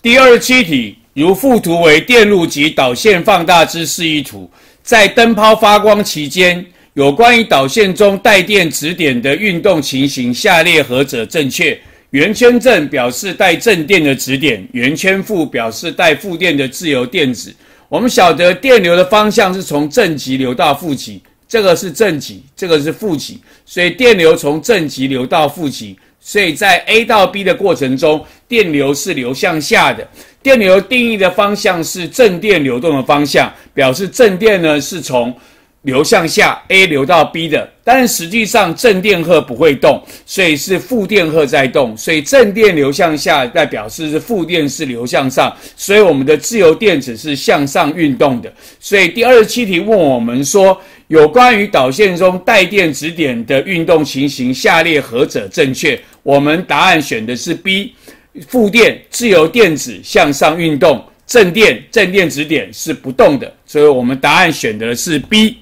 第二十七题，如附图为电路及导线放大之示意图。在灯泡发光期间，有关于导线中带电指点的运动情形，下列何者正确？圆圈正表示带正电的指点，圆圈负表示带负电的自由电子。我们晓得电流的方向是从正极流到负极。这个是正极，这个是负极，所以电流从正极流到负极。所以在 A 到 B 的过程中，电流是流向下的。电流定义的方向是正电流动的方向，表示正电呢是从流向下 A 流到 B 的。但实际上正电荷不会动，所以是负电荷在动。所以正电流向下，代表是负电是流向上。所以我们的自由电子是向上运动的。所以第二十七题问我们说，有关于导线中带电子点的运动情形，下列何者正确？我们答案选的是 B，负电自由电子向上运动，正电正电子点是不动的，所以我们答案选的是 B。